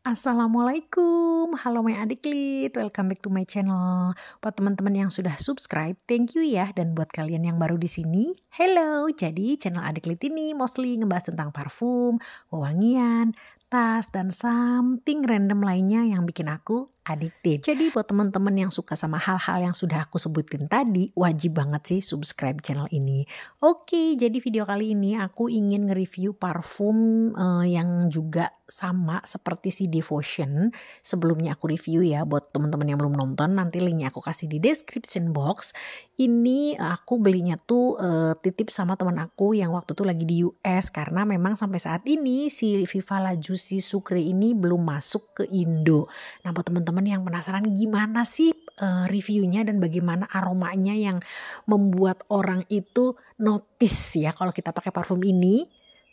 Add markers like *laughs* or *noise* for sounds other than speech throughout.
Assalamualaikum, halo my adiklit, welcome back to my channel. Buat teman-teman yang sudah subscribe, thank you ya. Dan buat kalian yang baru di sini, hello. Jadi channel adiklit ini mostly ngebahas tentang parfum, wewangian, tas, dan something random lainnya yang bikin aku adiktif. Jadi buat teman-teman yang suka sama hal-hal yang sudah aku sebutin tadi, wajib banget sih subscribe channel ini. Oke, jadi video kali ini aku ingin nge-review parfum uh, yang juga sama seperti si Devotion. Sebelumnya aku review ya buat teman-teman yang belum nonton, nanti linknya aku kasih di description box. Ini aku belinya tuh uh, titip sama teman aku yang waktu itu lagi di US karena memang sampai saat ini si Vivala Juicy Sucre ini belum masuk ke Indo. Nah, buat teman-teman teman-teman yang penasaran gimana sih uh, reviewnya dan bagaimana aromanya yang membuat orang itu notice ya kalau kita pakai parfum ini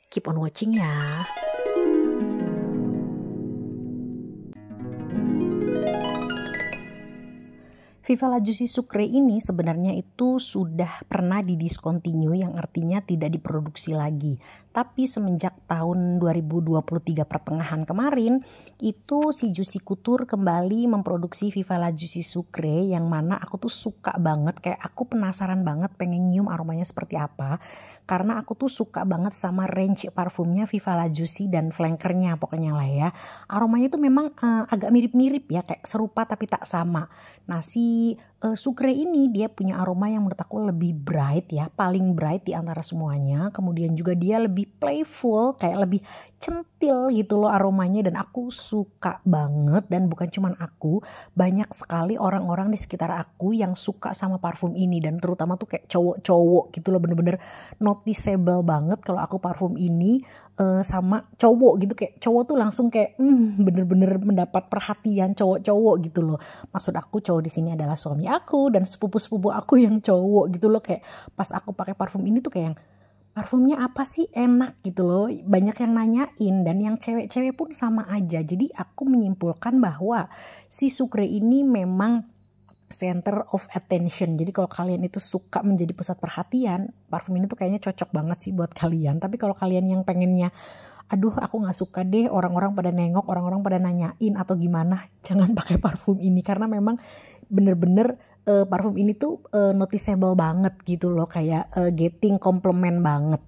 keep on watching ya. Viva La Juicy Sucre ini sebenarnya itu sudah pernah didiskontinu yang artinya tidak diproduksi lagi. Tapi semenjak tahun 2023 pertengahan kemarin itu si Juicy Couture kembali memproduksi Viva La Juicy Sucre yang mana aku tuh suka banget kayak aku penasaran banget pengen nyium aromanya seperti apa karena aku tuh suka banget sama range parfumnya Viva La Juicy dan flankernya pokoknya lah ya. Aromanya tuh memang uh, agak mirip-mirip ya kayak serupa tapi tak sama. Nah si uh, eh, sukre ini dia punya aroma yang menurut aku lebih bright ya, paling bright di antara semuanya. Kemudian juga dia lebih playful, kayak lebih centil gitu loh aromanya dan aku suka banget dan bukan cuman aku, banyak sekali orang-orang di sekitar aku yang suka sama parfum ini dan terutama tuh kayak cowok-cowok gitu loh bener-bener noticeable banget kalau aku parfum ini uh, sama cowok gitu kayak cowok tuh langsung kayak bener hmm, bener-bener mendapat perhatian cowok-cowok gitu loh maksud aku cowok di sini adalah suami aku dan sepupu-sepupu aku *laughs* yang cowok gitu loh kayak pas aku pakai parfum ini tuh kayak yang parfumnya apa sih enak gitu loh banyak yang nanyain dan yang cewek-cewek pun sama aja jadi aku menyimpulkan bahwa si Sukre ini memang center of attention. Jadi kalau kalian itu suka menjadi pusat perhatian, parfum ini tuh kayaknya cocok banget sih buat kalian. Tapi kalau kalian yang pengennya, aduh aku gak suka deh orang-orang pada nengok, orang-orang pada nanyain atau gimana, *laughs* jangan pakai parfum ini karena memang bener-bener uh, parfum ini tuh uh, noticeable banget gitu loh, kayak uh, getting compliment banget.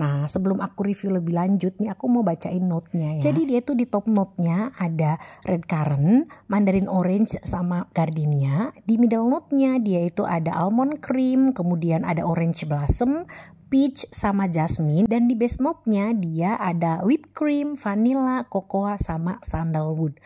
Nah sebelum aku review lebih lanjut nih aku mau bacain note ya. Jadi dia tuh di top note ada red currant, mandarin orange sama gardenia. Di middle note dia itu ada almond cream, kemudian ada orange blossom, peach sama jasmine dan di base note-nya dia ada whipped cream, vanilla, cocoa sama sandalwood.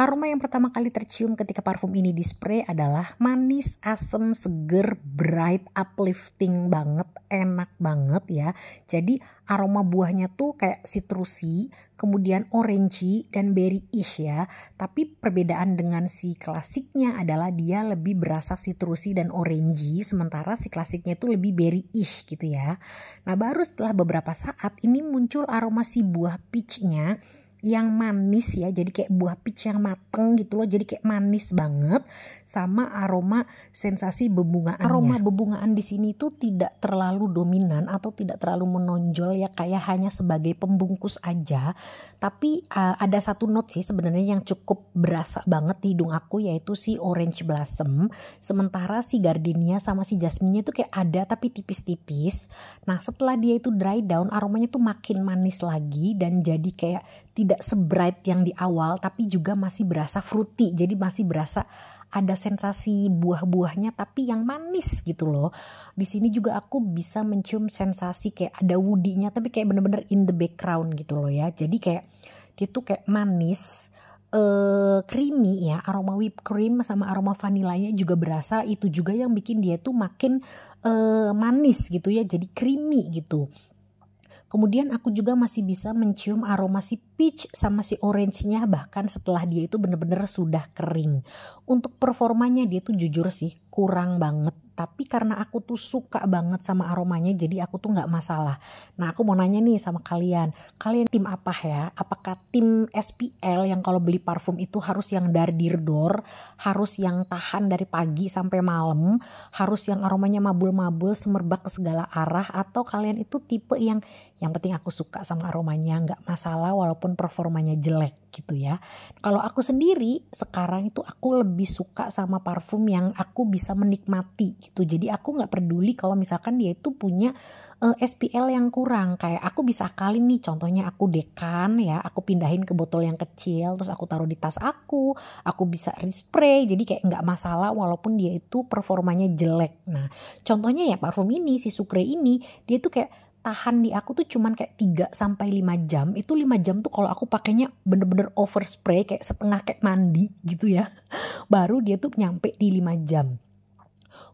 Aroma yang pertama kali tercium ketika parfum ini dispray adalah manis, asem, seger, bright, uplifting banget, enak banget ya. Jadi aroma buahnya tuh kayak citrusy, kemudian orangey dan berry-ish ya. Tapi perbedaan dengan si klasiknya adalah dia lebih berasa citrusy dan orangey, sementara si klasiknya itu lebih berry-ish gitu ya. Nah baru setelah beberapa saat ini muncul aroma si buah peachnya yang manis ya jadi kayak buah peach yang mateng gitu loh jadi kayak manis banget sama aroma sensasi bebungaan aroma bebungaan di sini itu tidak terlalu dominan atau tidak terlalu menonjol ya kayak hanya sebagai pembungkus aja tapi uh, ada satu note sih sebenarnya yang cukup berasa banget di hidung aku yaitu si orange blossom. Sementara si gardenia sama si jasminnya itu kayak ada tapi tipis-tipis. Nah setelah dia itu dry down aromanya tuh makin manis lagi dan jadi kayak tidak sebright yang di awal tapi juga masih berasa fruity. Jadi masih berasa ada sensasi buah-buahnya tapi yang manis gitu loh. Di sini juga aku bisa mencium sensasi kayak ada wudinya tapi kayak bener-bener in the background gitu loh ya. Jadi kayak dia tuh kayak manis, uh, creamy ya aroma whipped cream sama aroma vanilanya juga berasa itu juga yang bikin dia tuh makin uh, manis gitu ya jadi creamy gitu Kemudian aku juga masih bisa mencium aroma si peach sama si orange-nya bahkan setelah dia itu benar-benar sudah kering. Untuk performanya dia tuh jujur sih kurang banget tapi karena aku tuh suka banget sama aromanya jadi aku tuh nggak masalah nah aku mau nanya nih sama kalian kalian tim apa ya apakah tim SPL yang kalau beli parfum itu harus yang dari dirdor harus yang tahan dari pagi sampai malam harus yang aromanya mabul-mabul semerbak ke segala arah atau kalian itu tipe yang yang penting aku suka sama aromanya nggak masalah walaupun performanya jelek gitu ya kalau aku sendiri sekarang itu aku lebih suka sama parfum yang aku bisa menikmati gitu jadi aku nggak peduli kalau misalkan dia itu punya uh, eh, SPL yang kurang kayak aku bisa akalin nih contohnya aku dekan ya aku pindahin ke botol yang kecil terus aku taruh di tas aku aku bisa respray jadi kayak nggak masalah walaupun dia itu performanya jelek nah contohnya ya parfum ini si sukre ini dia tuh kayak tahan di aku tuh cuman kayak 3 sampai 5 jam. Itu 5 jam tuh kalau aku pakainya bener-bener overspray kayak setengah kayak mandi gitu ya. *laughs* Baru dia tuh nyampe di 5 jam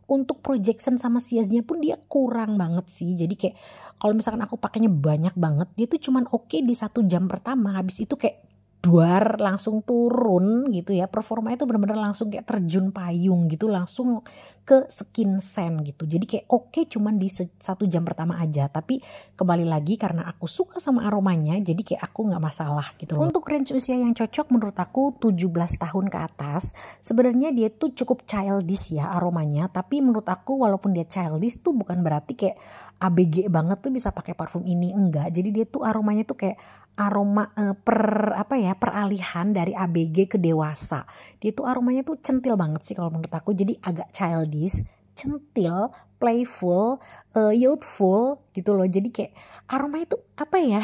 untuk projection sama siasnya pun dia kurang banget sih. Jadi kayak kalau misalkan aku pakainya banyak banget, dia tuh cuman oke okay di satu jam pertama. Habis itu kayak duar langsung turun gitu ya. performa itu bener-bener langsung kayak terjun payung gitu. Langsung ke skin sen gitu. Jadi kayak oke okay, cuman di satu jam pertama aja. Tapi kembali lagi karena aku suka sama aromanya jadi kayak aku nggak masalah gitu loh. Untuk range usia yang cocok menurut aku 17 tahun ke atas. Sebenarnya dia tuh cukup childish ya aromanya. Tapi menurut aku walaupun dia childish tuh bukan berarti kayak ABG banget tuh bisa pakai parfum ini. Enggak. Jadi dia tuh aromanya tuh kayak aroma uh, per apa ya peralihan dari ABG ke dewasa. Dia tuh aromanya tuh centil banget sih kalau menurut aku. Jadi agak childish, centil, playful, uh, youthful gitu loh. Jadi kayak aroma itu apa ya?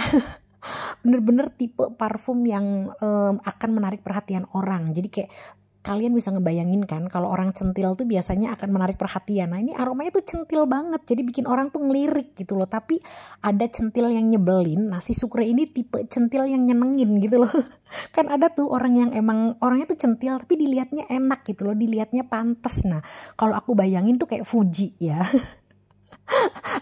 *laughs* Bener-bener tipe parfum yang um, akan menarik perhatian orang. Jadi kayak kalian bisa ngebayangin kan kalau orang centil tuh biasanya akan menarik perhatian. Nah ini aromanya tuh centil banget jadi bikin orang tuh ngelirik gitu loh. Tapi ada centil yang nyebelin. Nah si Sukre ini tipe centil yang nyenengin gitu loh. *laughs* Kan ada tuh orang yang emang orangnya tuh centil tapi dilihatnya enak gitu loh. Dilihatnya pantas. Nah kalau aku bayangin tuh kayak Fuji ya. *laughs*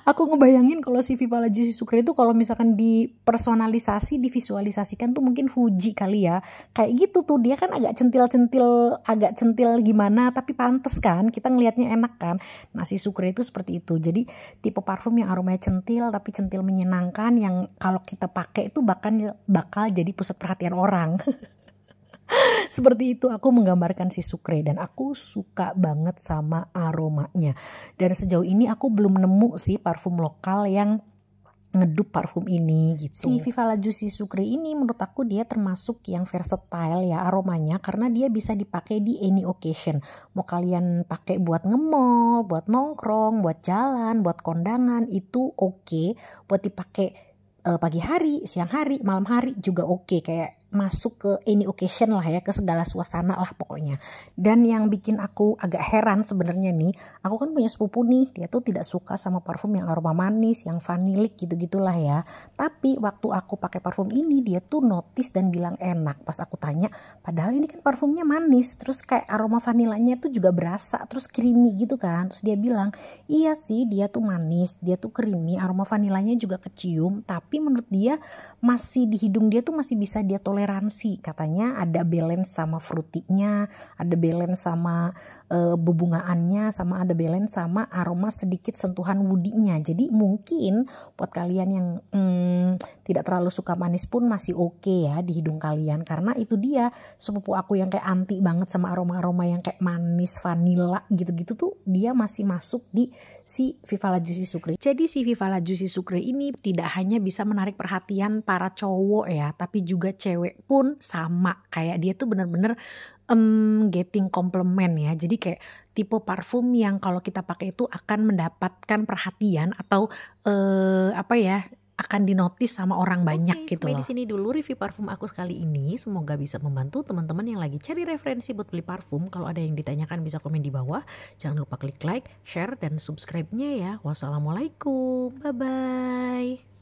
aku ngebayangin kalau si Viva si Sukri itu kalau misalkan dipersonalisasi, divisualisasikan tuh mungkin Fuji kali ya. Kayak gitu tuh dia kan agak centil-centil, agak centil gimana tapi pantes kan. Kita ngelihatnya enak kan. Nah si Sukri itu seperti itu. Jadi tipe parfum yang aromanya centil tapi centil menyenangkan yang kalau kita pakai itu bahkan bakal jadi pusat perhatian orang. *laughs* Seperti itu aku menggambarkan si sukre dan aku suka banget sama aromanya. Dan sejauh ini aku belum nemu sih parfum lokal yang ngedup parfum ini gitu. Si Viva La Juicy Sucre ini menurut aku dia termasuk yang versatile ya aromanya karena dia bisa dipakai di any occasion. Mau kalian pakai buat ngemol, buat nongkrong, buat jalan, buat kondangan itu oke. Okay. Buat dipakai uh, pagi hari, siang hari, malam hari juga oke okay. kayak masuk ke any occasion lah ya ke segala suasana lah pokoknya dan yang bikin aku agak heran sebenarnya nih aku kan punya sepupu nih dia tuh tidak suka sama parfum yang aroma manis yang vanilik gitu gitulah ya tapi waktu aku pakai parfum ini dia tuh notice dan bilang enak pas aku tanya padahal ini kan parfumnya manis terus kayak aroma vanilanya tuh juga berasa terus creamy gitu kan terus dia bilang iya sih dia tuh manis dia tuh creamy aroma vanilanya juga kecium tapi menurut dia masih di hidung dia tuh masih bisa dia toleransi toleransi katanya ada balance sama frutinya ada balance sama uh, eh, bebungaannya sama ada belen sama aroma sedikit sentuhan woodinya jadi mungkin buat kalian yang hmm, tidak terlalu suka manis pun masih oke okay ya di hidung kalian karena itu dia sepupu aku yang kayak anti banget sama aroma-aroma yang kayak manis vanilla gitu-gitu tuh dia masih masuk di si Vivala Juicy Sucre jadi si Vivala Juicy Sucre ini tidak hanya bisa menarik perhatian para cowok ya tapi juga cewek pun sama kayak dia tuh bener-bener um, getting compliment ya. Jadi kayak tipe parfum yang kalau kita pakai itu akan mendapatkan perhatian atau uh, apa ya akan dinotis sama orang banyak okay, gitu loh. di sini dulu review parfum aku sekali ini. Semoga bisa membantu teman-teman yang lagi cari referensi buat beli parfum. Kalau ada yang ditanyakan bisa komen di bawah. Jangan lupa klik like, share, dan subscribe-nya ya. Wassalamualaikum. Bye-bye.